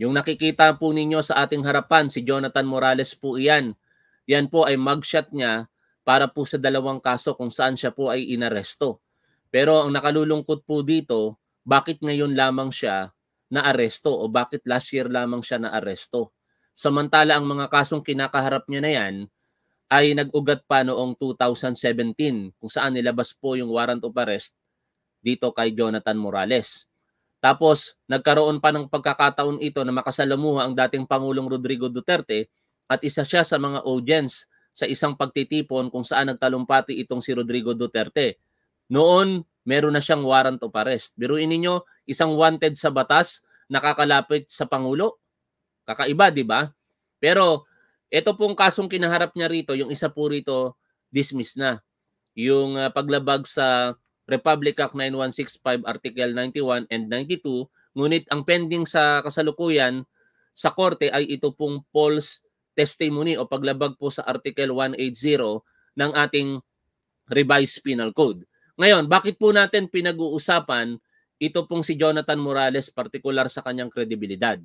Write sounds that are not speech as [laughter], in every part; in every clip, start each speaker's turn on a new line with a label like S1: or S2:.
S1: Yung nakikita po ninyo sa ating harapan, si Jonathan Morales po iyan. Yan po ay mugshot niya para po sa dalawang kaso kung saan siya po ay inaresto. Pero ang nakalulungkot po dito, bakit ngayon lamang siya naaresto o bakit last year lamang siya naaresto? aresto? Samantala ang mga kasong kinakaharap niya na yan ay nag-ugat pa noong 2017 kung saan nilabas po yung warrant of arrest dito kay Jonathan Morales. Tapos nagkaroon pa ng pagkakataon ito na makasalamuha ang dating Pangulong Rodrigo Duterte at isa siya sa mga audience sa isang pagtitipon kung saan nagtalumpati itong si Rodrigo Duterte. Noon, meron na siyang warrant of arrest. Biruin ninyo, isang wanted sa batas nakakalapit sa Pangulo. Kakaiba, di ba? Pero ito pong kasong kinaharap niya rito, yung isa po rito, dismiss na. Yung uh, paglabag sa Republic Act 9165 Article 91 and 92 ngunit ang pending sa kasalukuyan sa korte ay ito pong false testimony o paglabag po sa Article 180 ng ating revised penal code. Ngayon, bakit po natin pinag-uusapan ito pong si Jonathan Morales particular sa kanyang kredibilidad?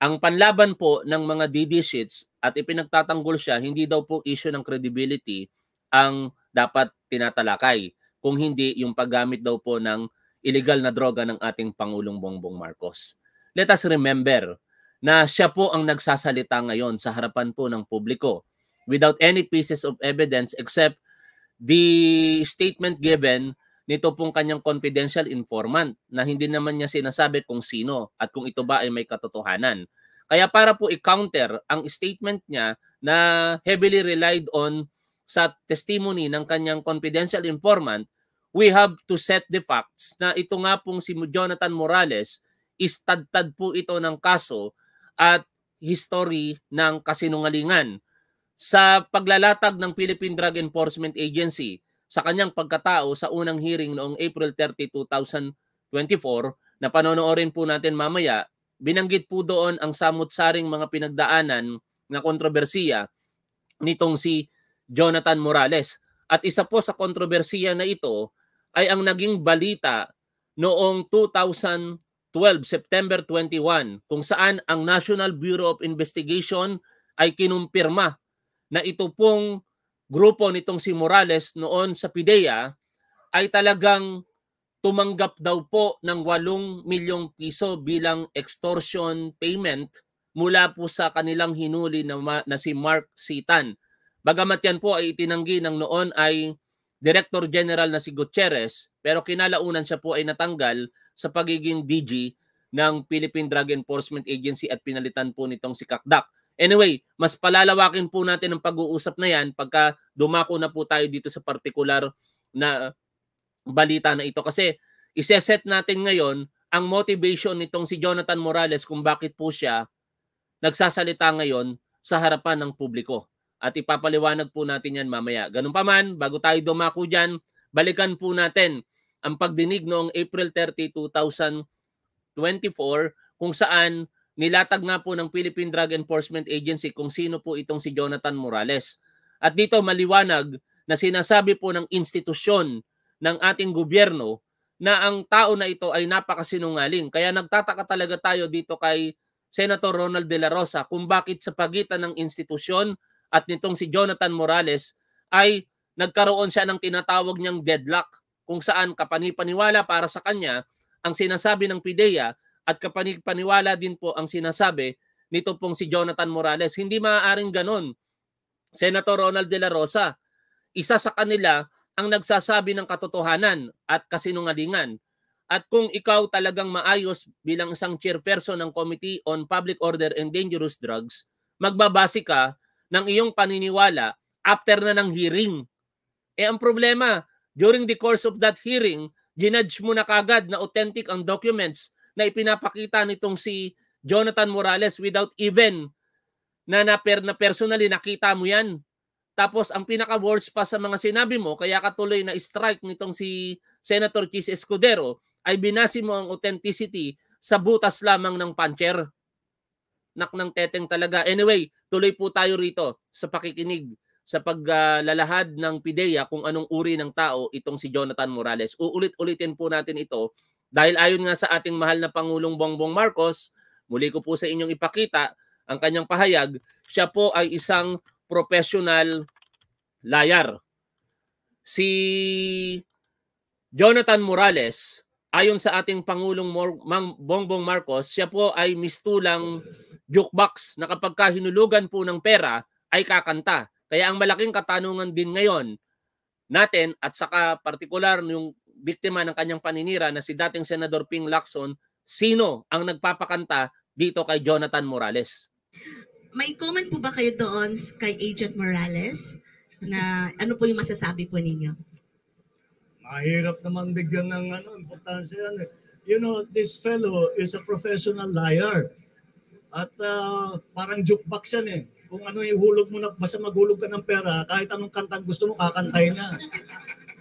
S1: Ang panlaban po ng mga DD sheets at ipinagtatanggol siya, hindi daw po issue ng credibility ang dapat tinatalakay kung hindi yung paggamit daw po ng illegal na droga ng ating Pangulong Bongbong Marcos. Let us remember na siya po ang nagsasalita ngayon sa harapan po ng publiko without any pieces of evidence except the statement given nito pong kanyang confidential informant na hindi naman niya sinasabi kung sino at kung ito ba ay may katotohanan. Kaya para po i-counter ang statement niya na heavily relied on sa testimony ng kanyang confidential informant, we have to set the facts na ito nga pong si Jonathan Morales is tadtad po ito ng kaso at history ng kasinungalingan. Sa paglalatag ng Philippine Drug Enforcement Agency sa kanyang pagkatao sa unang hearing noong April 30, 2024, na panonoodin po natin mamaya, binanggit po doon ang samot-saring mga pinagdaanan na kontrobersiya nitong si Jonathan Morales. At isa po sa kontrobersiya na ito ay ang naging balita noong 2012, September 21, kung saan ang National Bureau of Investigation ay kinumpirma na ito pong grupo nitong si Morales noon sa PIDEA ay talagang tumanggap daw po ng 8 milyong piso bilang extortion payment mula po sa kanilang hinuli na, na si Mark Sitan Bagamat yan po ay itinanggi ng noon ay Director General na si Gutierrez pero kinalaunan siya po ay natanggal sa pagiging DG ng Philippine Drug Enforcement Agency at pinalitan po nitong si Kakdak. Anyway, mas palalawakin po natin ang pag-uusap na yan pagka dumako na po tayo dito sa particular na balita na ito kasi iseset natin ngayon ang motivation nitong si Jonathan Morales kung bakit po siya nagsasalita ngayon sa harapan ng publiko. At ipapaliwanag po natin yan mamaya. Ganun pa man, bago tayo dumako dyan, balikan po natin ang pagdinig noong April 30, 2024 kung saan nilatag nga po ng Philippine Drug Enforcement Agency kung sino po itong si Jonathan Morales. At dito maliwanag na sinasabi po ng institusyon ng ating gobyerno na ang tao na ito ay napakasinungaling. Kaya nagtataka talaga tayo dito kay Senator Ronald De La Rosa kung bakit sa pagitan ng institusyon at nitong si Jonathan Morales ay nagkaroon siya ng tinatawag niyang deadlock kung saan kapanipaniwala para sa kanya ang sinasabi ng PIDEA at kapanipaniwala din po ang sinasabi nito pong si Jonathan Morales. Hindi maaaring ganon. Senator Ronald De La Rosa, isa sa kanila ang nagsasabi ng katotohanan at kasinungalingan. At kung ikaw talagang maayos bilang isang chairperson ng Committee on Public Order and Dangerous Drugs, magbabase ka ng iyong paniniwala after na ng hearing. Eh ang problema, during the course of that hearing, ginudge mo na kagad na authentic ang documents na ipinapakita nitong si Jonathan Morales without even na, na, per, na personally nakita mo yan. Tapos ang pinaka-worst pa sa mga sinabi mo, kaya katuloy na strike nitong si Senator Chis Escudero, ay binasi mo ang authenticity sa butas lamang ng puncher. Nak ng teteng talaga. Anyway, Tuloy po tayo rito sa pakikinig sa paglalahad ng PIDEA kung anong uri ng tao itong si Jonathan Morales. Uulit-ulitin po natin ito dahil ayon nga sa ating mahal na Pangulong Bongbong Marcos, muli ko po sa inyong ipakita ang kanyang pahayag, siya po ay isang professional liar. Si Jonathan Morales ayon sa ating Pangulong Mor- Mang Bongbong Marcos, siya po ay mistulang jukebox na kapag ka po ng pera ay kakanta. Kaya ang malaking katanungan din ngayon natin at saka partikular yung biktima ng kanyang paninira na si dating Senador Ping Lacson, sino ang nagpapakanta dito kay Jonathan Morales?
S2: May comment po ba kayo doon kay Agent Morales na ano po yung masasabi po ninyo?
S3: Mahirap naman bigyan ng ano, importansya yan. Eh. You know, this fellow is a professional liar.
S1: At uh, parang jukebox yan eh. Kung ano yung hulog mo na, basta maghulog ka ng pera, kahit anong kantang gusto mo, kakantay niya.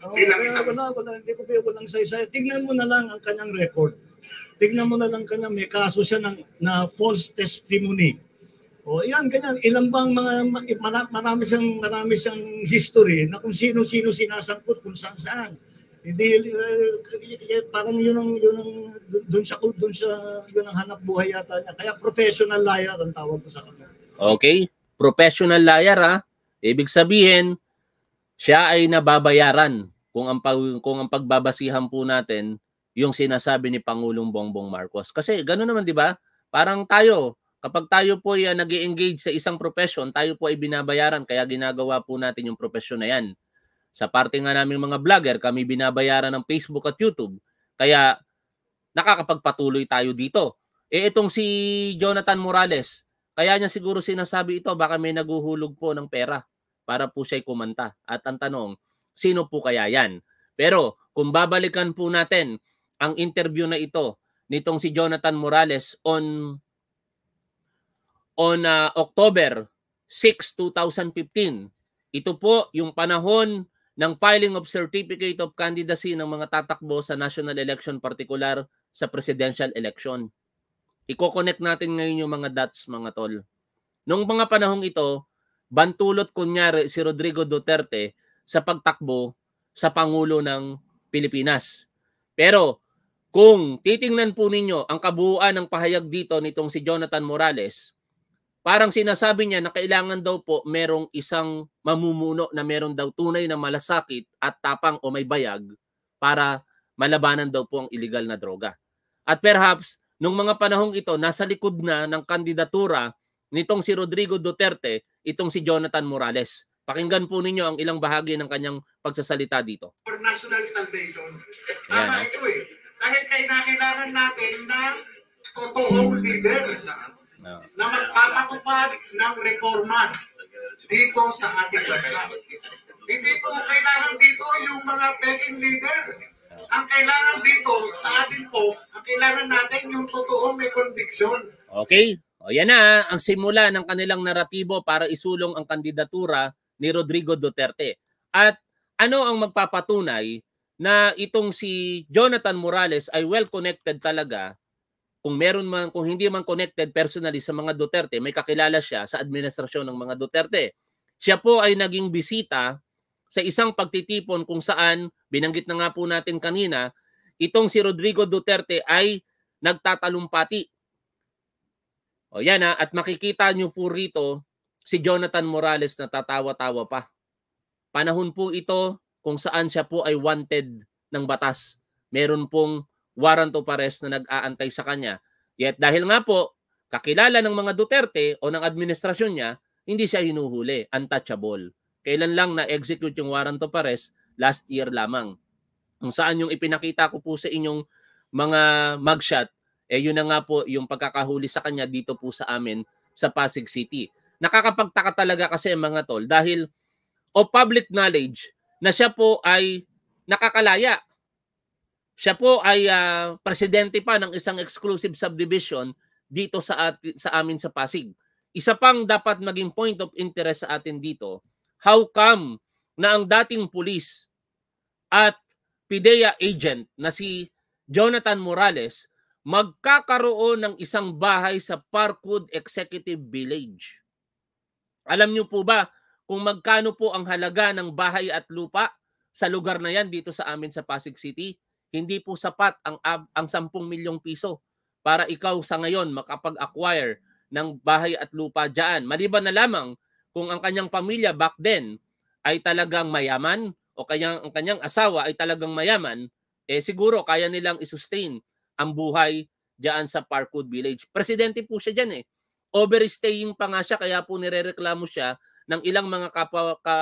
S3: Oh, wala, [laughs] wala, wala, hindi ko pwede, walang saysay. Tingnan mo na lang ang kanyang record. Tingnan mo na lang kanya, may kaso siya ng, na false testimony. O oh, yan, ganyan. Ilan bang mga, marami siyang, marami siyang history na kung sino-sino sinasangkot, kung saan-saan. Hindi eh, eh, parang yun ang yun ang doon sa doon sa yun ang hanap buhay yata niya. Kaya professional liar ang tawag ko sa kanya.
S1: Okay, professional liar ha. Ibig sabihin siya ay nababayaran kung ang pag, kung ang pagbabasihan po natin yung sinasabi ni Pangulong Bongbong Marcos. Kasi gano'n naman 'di ba? Parang tayo, Kapag tayo po ay uh, ah, nag engage sa isang profession, tayo po ay binabayaran kaya ginagawa po natin yung profession na yan. Sa parte nga naming mga vlogger, kami binabayaran ng Facebook at YouTube. Kaya nakakapagpatuloy tayo dito. Eh itong si Jonathan Morales, kaya niya siguro sinasabi ito, baka may naguhulog po ng pera para po siya'y kumanta. At ang tanong, sino po kaya yan? Pero kung babalikan po natin ang interview na ito nitong si Jonathan Morales on on uh, October 6, 2015. Ito po yung panahon ng filing of certificate of candidacy ng mga tatakbo sa national election particular sa presidential election. Iko-connect natin ngayon yung mga dots mga tol. Noong mga panahong ito, bantulot kunyari si Rodrigo Duterte sa pagtakbo sa Pangulo ng Pilipinas. Pero kung titingnan po ninyo ang kabuuan ng pahayag dito nitong si Jonathan Morales, Parang sinasabi niya na kailangan daw po merong isang mamumuno na meron daw tunay na malasakit at tapang o may bayag para malabanan daw po ang illegal na droga. At perhaps, nung mga panahong ito, nasa likod na ng kandidatura nitong si Rodrigo Duterte, itong si Jonathan Morales. Pakinggan po ninyo ang ilang bahagi ng kanyang pagsasalita dito.
S4: For national salvation. Tama yeah. ito
S1: eh. Dahil kailangan natin ng totoong leader no. na magpapatupad ng reforma dito sa ating bansa. Hindi po kailangan dito yung mga peking leader. Ang kailangan dito sa atin po, ang kailangan natin yung totoo may conviction. Okay. O yan na ang simula ng kanilang naratibo para isulong ang kandidatura ni Rodrigo Duterte. At ano ang magpapatunay na itong si Jonathan Morales ay well connected talaga kung meron man, kung hindi man connected personally sa mga Duterte, may kakilala siya sa administrasyon ng mga Duterte. Siya po ay naging bisita sa isang pagtitipon kung saan, binanggit na nga po natin kanina, itong si Rodrigo Duterte ay nagtatalumpati. O yan ha, at makikita niyo po rito si Jonathan Morales na tatawa-tawa pa. Panahon po ito kung saan siya po ay wanted ng batas. Meron pong waranto pares na nag-aantay sa kanya. Yet dahil nga po, kakilala ng mga Duterte o ng administrasyon niya, hindi siya hinuhuli, untouchable. Kailan lang na-execute yung waranto pares? Last year lamang. Kung saan yung ipinakita ko po sa inyong mga mugshot, eh yun na nga po yung pagkakahuli sa kanya dito po sa amin sa Pasig City. Nakakapagtaka talaga kasi mga tol dahil o public knowledge na siya po ay nakakalaya siya po ay uh, presidente pa ng isang exclusive subdivision dito sa at, sa amin sa Pasig. Isa pang dapat maging point of interest sa atin dito, how come na ang dating pulis at PIDEA agent na si Jonathan Morales magkakaroon ng isang bahay sa Parkwood Executive Village. Alam niyo po ba kung magkano po ang halaga ng bahay at lupa sa lugar na yan dito sa amin sa Pasig City? Hindi po sapat ang ang 10 milyong piso para ikaw sa ngayon makapag-acquire ng bahay at lupa diyan. Maliban na lamang kung ang kanyang pamilya back then ay talagang mayaman o kanyang ang kanyang asawa ay talagang mayaman, eh siguro kaya nilang i-sustain ang buhay diyan sa Parkwood Village. Presidente po siya diyan eh. Overstaying pa nga siya kaya po nirereklamo siya ng ilang mga kapwa, ka,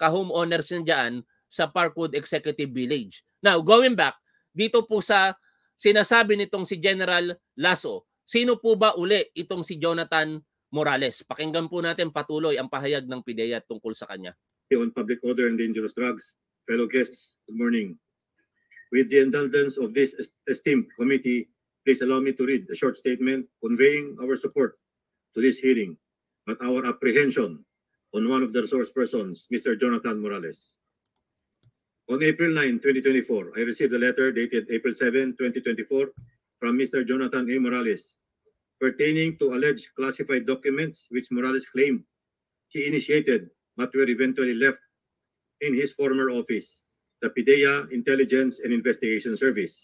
S1: ka homeowners niya diyan sa Parkwood Executive Village. Now, going back, dito po sa sinasabi nitong si General Lasso, sino po ba uli itong si Jonathan Morales? Pakinggan po natin patuloy ang pahayag ng PDEA tungkol sa
S4: kanya. On public order and dangerous drugs, fellow guests, good morning. With the indulgence of this esteemed committee, please allow me to read a short statement conveying our support to this hearing, but our apprehension on one of the resource persons, Mr. Jonathan Morales. On April 9, 2024, I received a letter dated April 7, 2024 from Mr. Jonathan A. Morales pertaining to alleged classified documents which Morales claimed he initiated but were eventually left in his former office, the PIDEA Intelligence and Investigation Service,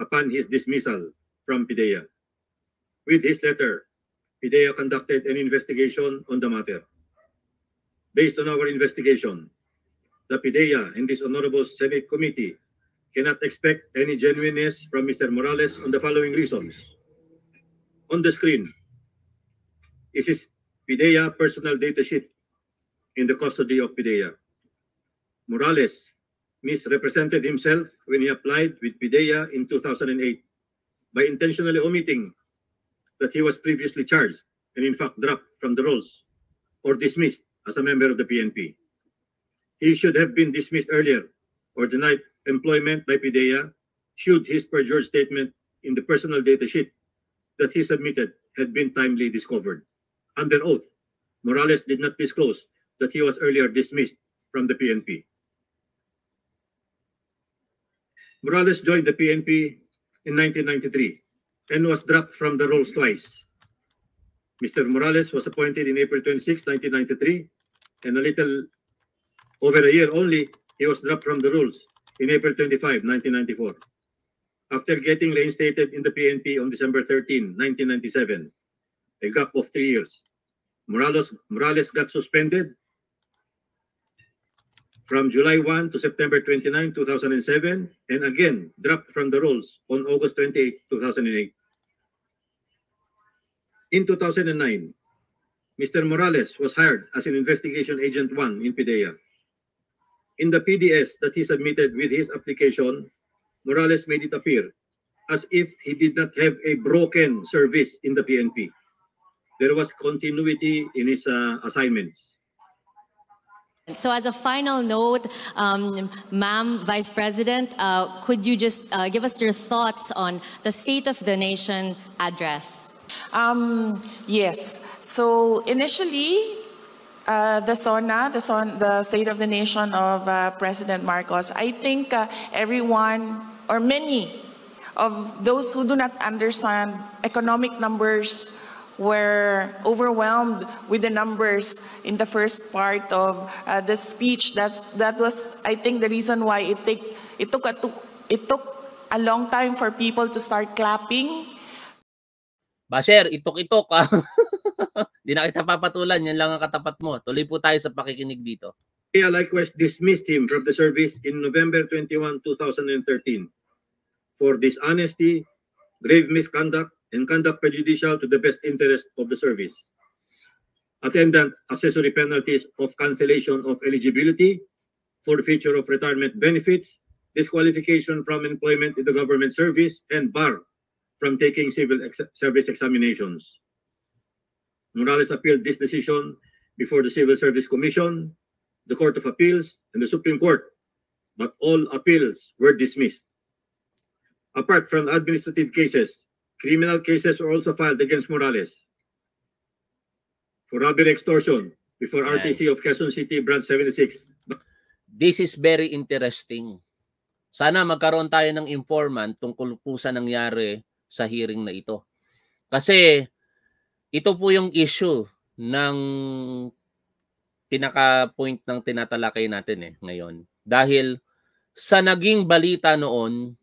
S4: upon his dismissal from PIDEA. With his letter, PIDEA conducted an investigation on the matter. Based on our investigation, the PIDEA and this Honorable Senate Committee cannot expect any genuineness from Mr. Morales on the following reasons. On the screen this is Pideya' personal data sheet in the custody of Pideya. Morales misrepresented himself when he applied with Pideya in 2008 by intentionally omitting that he was previously charged and in fact dropped from the rolls or dismissed as a member of the PNP. He should have been dismissed earlier or denied employment by PIDEA should his perjured statement in the personal data sheet that he submitted had been timely discovered. Under oath, Morales did not disclose that he was earlier dismissed from the PNP. Morales joined the PNP in 1993 and was dropped from the rolls twice. Mr. Morales was appointed in April 26, 1993, and a little over a year only, he was dropped from the rules in April 25, 1994. After getting reinstated in the PNP on December 13, 1997, a gap of three years, Morales, Morales got suspended from July 1 to September 29, 2007, and again dropped from the rolls on August 28, 2008. In 2009, Mr. Morales was hired as an investigation agent one in PIDEA. In the PDS that he submitted with his application, Morales made it appear as if he did not have a broken service in the PNP. There was continuity in his uh, assignments.
S3: So, as a final note, um, Ma'am Vice President, uh, could you just uh, give us your thoughts on the State of the Nation address? Um,
S2: yes. So, initially, Uh, the SONA, the, SONA, the State of the Nation of uh, President Marcos, I think uh, everyone or many of those who do not understand economic numbers were overwhelmed with the numbers in the first part of uh, the speech. That's, that was, I think, the reason why it, take, it, took a, it took a long time for people to start clapping.
S1: Basher, itok-itok. Ah. [laughs] Hindi na kita papatulan, yan lang ang katapat mo. Tuloy po tayo sa pakikinig dito.
S4: Kaya likewise dismissed him from the service in November 21, 2013 for dishonesty, grave misconduct, and conduct prejudicial to the best interest of the service. Attendant accessory penalties of cancellation of eligibility, for future of retirement benefits, disqualification from employment in the government service, and bar from taking civil ex service examinations. Morales appealed this decision before the Civil Service Commission, the Court of Appeals, and the Supreme Court, but all appeals were dismissed. Apart from administrative cases, criminal cases were also filed against Morales for robbery extortion before Ayan. RTC of Quezon City Branch
S1: 76. This is very interesting. Sana magkaroon tayo ng informant tungkol po sa nangyari sa hearing na ito. Kasi ito po yung issue ng pinaka-point ng tinatalakay natin eh ngayon. Dahil sa naging balita noon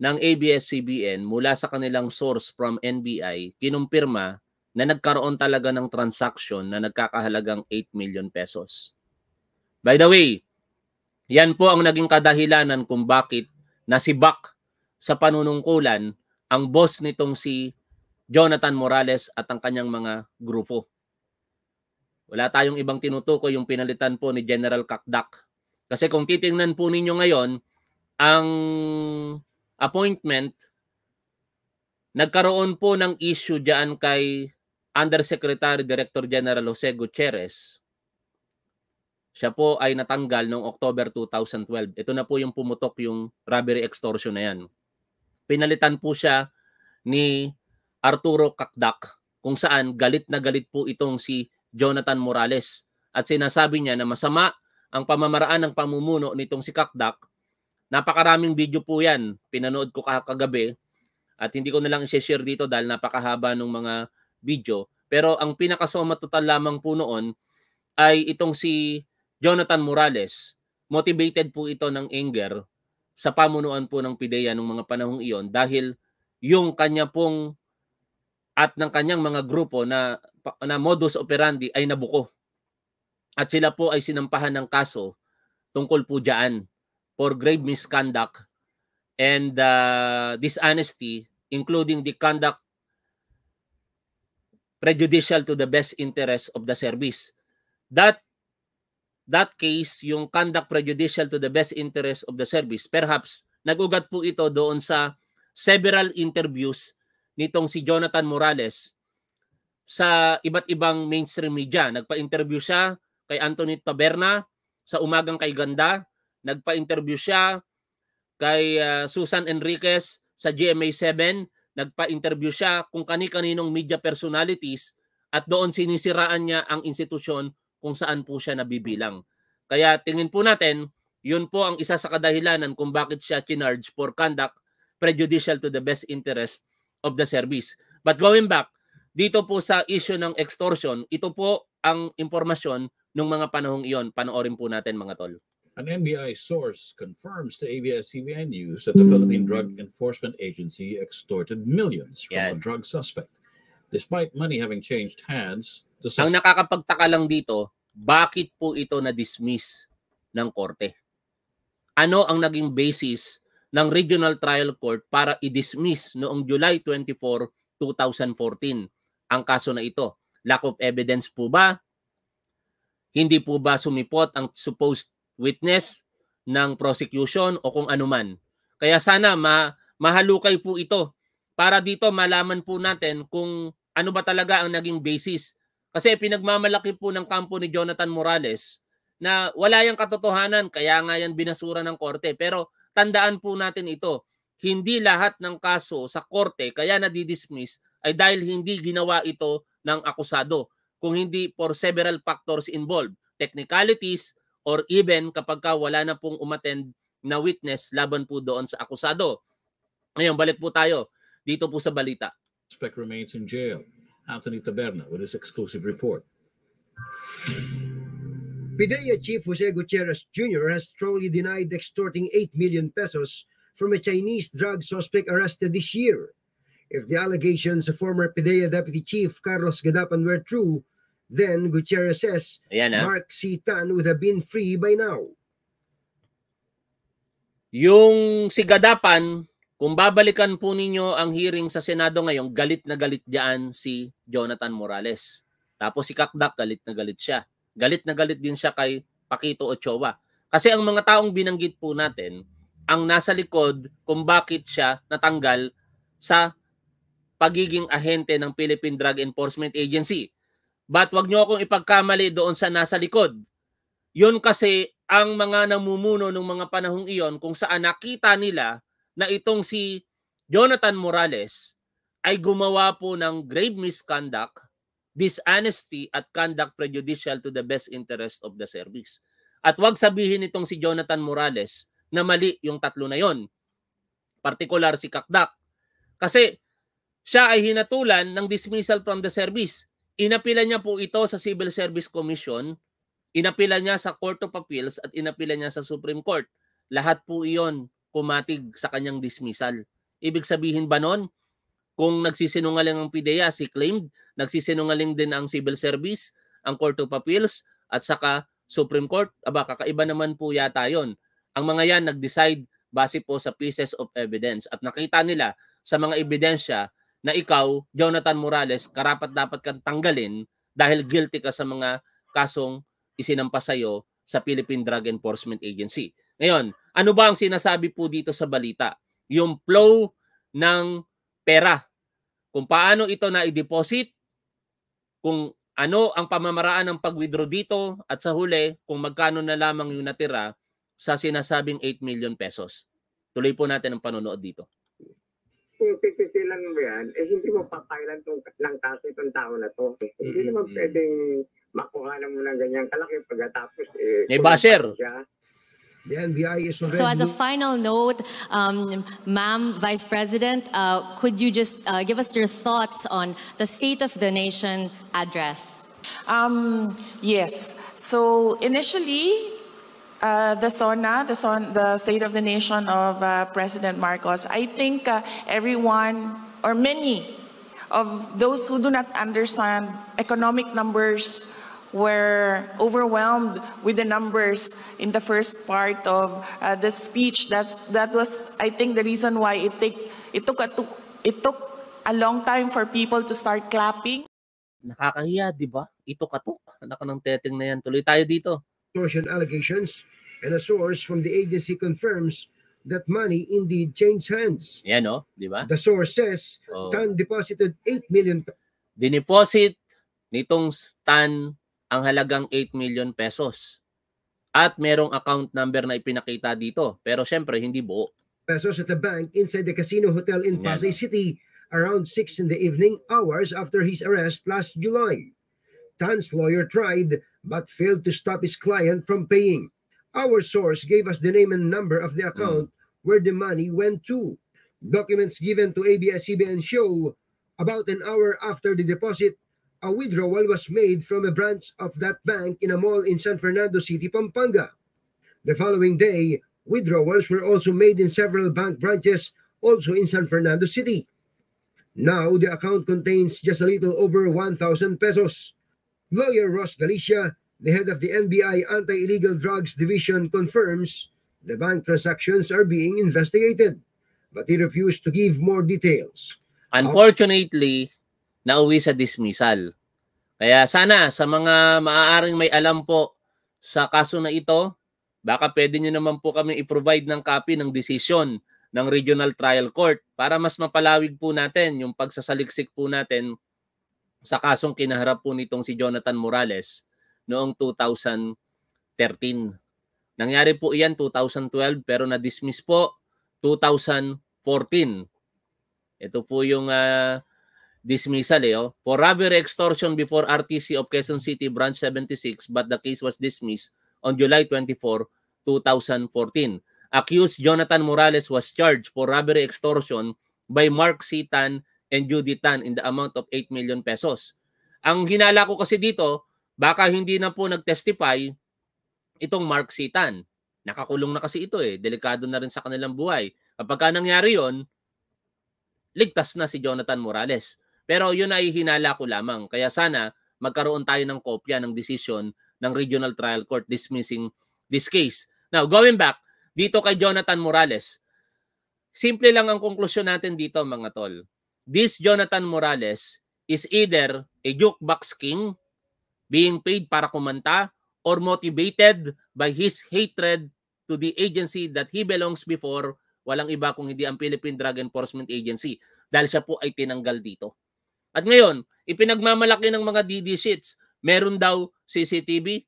S1: ng ABS-CBN mula sa kanilang source from NBI, kinumpirma na nagkaroon talaga ng transaction na nagkakahalagang 8 million pesos. By the way, yan po ang naging kadahilanan kung bakit nasibak sa panunungkulan ang boss nitong si Jonathan Morales at ang kanyang mga grupo. Wala tayong ibang tinutukoy yung pinalitan po ni General Kakdak. Kasi kung titingnan po ninyo ngayon, ang appointment, nagkaroon po ng issue dyan kay Undersecretary Director General Jose Gutierrez. Siya po ay natanggal noong October 2012. Ito na po yung pumutok yung robbery extortion na yan. Pinalitan po siya ni Arturo Kakdak kung saan galit na galit po itong si Jonathan Morales at sinasabi niya na masama ang pamamaraan ng pamumuno nitong si Kakdak. Napakaraming video po yan. Pinanood ko kagabi at hindi ko na lang i-share dito dahil napakahaba ng mga video. Pero ang pinakasoma total lamang po noon ay itong si Jonathan Morales. Motivated po ito ng anger sa pamunuan po ng PIDEA nung mga panahong iyon dahil yung kanya pong at ng kanyang mga grupo na, na modus operandi ay nabuko. At sila po ay sinampahan ng kaso tungkol po dyan for grave misconduct and uh, dishonesty including the conduct prejudicial to the best interest of the service. That that case, yung conduct prejudicial to the best interest of the service, perhaps nagugat po ito doon sa several interviews nitong si Jonathan Morales sa iba't ibang mainstream media. Nagpa-interview siya kay Anthony Taberna sa Umagang kay Ganda. Nagpa-interview siya kay uh, Susan Enriquez sa GMA7. Nagpa-interview siya kung kani-kaninong media personalities at doon sinisiraan niya ang institusyon kung saan po siya nabibilang. Kaya tingin po natin, yun po ang isa sa kadahilanan kung bakit siya chinarge for conduct prejudicial to the best interest of the service. But going back, dito po sa issue ng extortion, ito po ang impormasyon nung mga panahong iyon. Panoorin po
S4: natin mga tol. An NBI source confirms to ABS-CBN News that the Philippine Drug Enforcement Agency extorted millions from Yan. a drug suspect. Despite
S1: money having changed hands, the suspect... Ang nakakapagtaka lang dito, bakit po ito na-dismiss ng korte? Ano ang naging basis ng Regional Trial Court para i-dismiss noong July 24, 2014 ang kaso na ito. Lack of evidence po ba? Hindi po ba sumipot ang supposed witness ng prosecution o kung anuman? Kaya sana ma mahalukay po ito para dito malaman po natin kung ano ba talaga ang naging basis. Kasi pinagmamalaki po ng kampo ni Jonathan Morales na wala yung katotohanan, kaya nga yan binasura ng korte. Pero tandaan po natin ito, hindi lahat ng kaso sa korte kaya nadidismiss ay dahil hindi ginawa ito ng akusado kung hindi for several factors involved, technicalities or even kapag ka wala na pong umattend na witness laban po doon sa akusado. Ngayon, balik po tayo dito po sa balita.
S4: Suspect remains in jail.
S3: Anthony Taberna
S4: with his exclusive report.
S3: PIDEA Chief Jose Gutierrez Jr. has strongly denied extorting 8 million pesos from a Chinese drug suspect arrested this year. If the allegations of former PDEA Deputy Chief Carlos Gadapan were true, then Gutierrez says Ayan, ah. Mark C. Tan would have been free by now. Yung si Gadapan,
S1: kung babalikan po ninyo ang hearing sa Senado ngayon, galit na galit diyan si Jonathan Morales. Tapos si Kakdak, galit na galit siya. Galit na galit din siya kay Pakito Ochoa. Kasi ang mga taong binanggit po natin, ang nasa likod kung bakit siya natanggal sa pagiging ahente ng Philippine Drug Enforcement Agency. But wag niyo akong ipagkamali doon sa nasa likod. Yun kasi ang mga namumuno ng mga panahong iyon kung saan nakita nila na itong si Jonathan Morales ay gumawa po ng grave misconduct dishonesty at conduct prejudicial to the best interest of the service. At wag sabihin itong si Jonathan Morales na mali yung tatlo na yon. Partikular si Kakdak. Kasi siya ay hinatulan ng dismissal from the service. Inapila niya po ito sa Civil Service Commission, inapila niya sa Court of Appeals at inapila niya sa Supreme Court. Lahat po iyon kumatig sa kanyang dismissal. Ibig sabihin ba noon, kung nagsisinungaling ang PDEA, si claimed, nagsisinungaling din ang civil service, ang Court of Appeals, at saka Supreme Court. Aba, kakaiba naman po yata yon. Ang mga yan nag-decide base po sa pieces of evidence. At nakita nila sa mga ebidensya na ikaw, Jonathan Morales, karapat dapat kang tanggalin dahil guilty ka sa mga kasong isinampa sa iyo sa Philippine Drug Enforcement Agency. Ngayon, ano ba ang sinasabi po dito sa balita? Yung flow ng pera kung paano ito na i-deposit, kung ano ang pamamaraan ng pag-withdraw dito at sa huli kung magkano na lamang yung natira sa sinasabing 8 million pesos. Tuloy po natin ang panonood dito. Kung titisilan mo yan, eh hindi mo papailan tong, ng kaso itong
S2: tao na to. Eh, hindi naman pwedeng makuha na mo ng ganyang kalaki pagkatapos eh... May basher! Siya,
S3: So as a final note, um, Ma'am Vice President, uh, could you just uh, give us your thoughts on the State of the
S2: Nation address? Um, yes. So initially, uh, the SONA, the, SON, the State of the Nation of uh, President Marcos, I think uh, everyone or many of those who do not understand economic numbers were overwhelmed with the numbers in the first part of uh, the speech. That's, that was, I think, the reason why it, take, it, took a, it took a long time for people to start clapping.
S1: Nakakahiya, di ba?
S2: Itok-atok. Anak ng teteng na yan. Tuloy tayo dito. Extortion
S3: allegations and a source from the agency confirms that money indeed changed hands. Yan no? Oh, di ba? The source says oh. Tan deposited 8 million.
S1: Dineposit nitong Tan ang halagang 8 million pesos. At merong account number na ipinakita dito. Pero syempre, hindi buo.
S3: Pesos at the bank inside the Casino Hotel in Pasay ah. City around 6 in the evening hours after his arrest last July. Tan's lawyer tried but failed to stop his client from paying. Our source gave us the name and number of the account mm. where the money went to. Documents given to ABS-CBN show about an hour after the deposit a withdrawal was made from a branch of that bank in a mall in San Fernando City, Pampanga. The following day, withdrawals were also made in several bank branches, also in San Fernando City. Now, the account contains just a little over 1,000 pesos. Lawyer Ross Galicia, the head of the NBI Anti-Illegal Drugs Division, confirms the bank transactions are being investigated, but he refused to give more details.
S1: Unfortunately, na uwi sa dismissal. Kaya sana sa mga maaaring may alam po sa kaso na ito, baka pwede nyo naman po kami i-provide ng copy ng decision ng Regional Trial Court para mas mapalawig po natin yung pagsasaliksik po natin sa kasong kinaharap po nitong si Jonathan Morales noong 2013. Nangyari po iyan 2012 pero na-dismiss po 2014. Ito po yung uh, dismissal eh. Oh. For robbery extortion before RTC of Quezon City Branch 76 but the case was dismissed on July 24, 2014. Accused Jonathan Morales was charged for robbery extortion by Mark C. Tan and Judy Tan in the amount of 8 million pesos. Ang hinala ko kasi dito, baka hindi na po nagtestify itong Mark C. Tan. Nakakulong na kasi ito eh. Delikado na rin sa kanilang buhay. Kapag nangyari yon, ligtas na si Jonathan Morales. Pero yun ay hinala ko lamang. Kaya sana magkaroon tayo ng kopya ng decision ng Regional Trial Court dismissing this case. Now, going back, dito kay Jonathan Morales. Simple lang ang konklusyon natin dito mga tol. This Jonathan Morales is either a jukebox king being paid para kumanta or motivated by his hatred to the agency that he belongs before, walang iba kung hindi ang Philippine Drug Enforcement Agency dahil siya po ay tinanggal dito. At ngayon, ipinagmamalaki ng mga DD sheets, meron daw CCTV.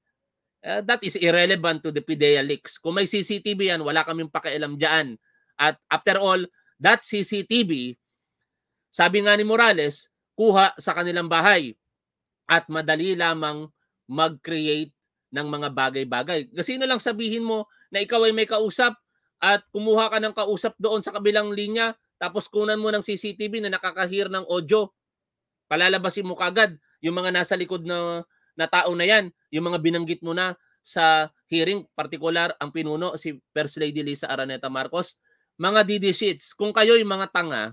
S1: Uh, eh, that is irrelevant to the PDEA leaks. Kung may CCTV yan, wala kaming pakialam dyan. At after all, that CCTV, sabi nga ni Morales, kuha sa kanilang bahay at madali lamang mag-create ng mga bagay-bagay. Kasi na lang sabihin mo na ikaw ay may kausap at kumuha ka ng kausap doon sa kabilang linya tapos kunan mo ng CCTV na nakakahir ng audio Palalabasin mo kagad yung mga nasa likod na, na tao na yan, yung mga binanggit mo na sa hearing, partikular ang pinuno, si First Lady Lisa Araneta Marcos. Mga DD sheets, kung kayo yung mga tanga,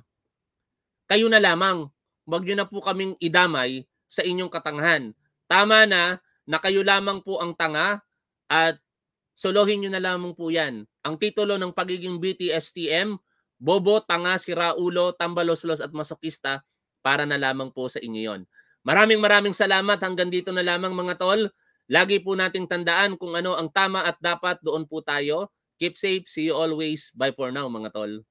S1: kayo na lamang. Huwag nyo na po kaming idamay sa inyong katanghan. Tama na na kayo lamang po ang tanga at solohin nyo na lamang po yan. Ang titulo ng pagiging BTSTM, Bobo, Tanga, Siraulo, Tambaloslos at Masokista para na lamang po sa inyo yon. Maraming maraming salamat. Hanggang dito na lamang mga tol. Lagi po nating tandaan kung ano ang tama at dapat doon po tayo. Keep safe. See you always. Bye for now mga tol.